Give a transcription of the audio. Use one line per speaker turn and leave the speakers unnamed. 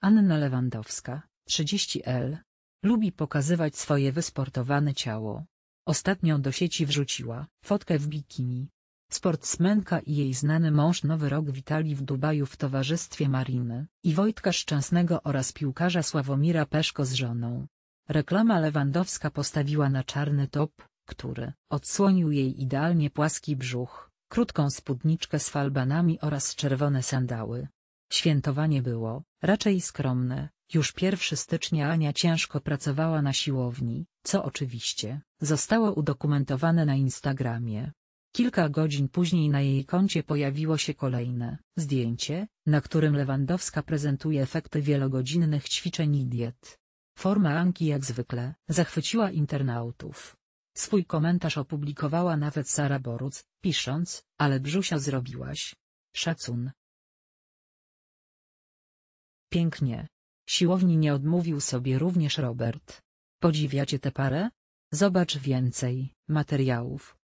Anna Lewandowska, 30L, lubi pokazywać swoje wysportowane ciało. Ostatnio do sieci wrzuciła fotkę w bikini. Sportsmenka i jej znany mąż Nowy Rok witali w Dubaju w towarzystwie Mariny i Wojtka Szczęsnego oraz piłkarza Sławomira Peszko z żoną. Reklama Lewandowska postawiła na czarny top, który odsłonił jej idealnie płaski brzuch, krótką spódniczkę z falbanami oraz czerwone sandały. Świętowanie było, raczej skromne, już 1 stycznia Ania ciężko pracowała na siłowni, co oczywiście, zostało udokumentowane na Instagramie. Kilka godzin później na jej koncie pojawiło się kolejne zdjęcie, na którym Lewandowska prezentuje efekty wielogodzinnych ćwiczeń i diet. Forma Anki jak zwykle zachwyciła internautów. Swój komentarz opublikowała nawet Sara Boruc, pisząc, ale brzusia
zrobiłaś. Szacun, Pięknie. Siłowni nie odmówił sobie również Robert. Podziwiacie tę parę? Zobacz więcej materiałów.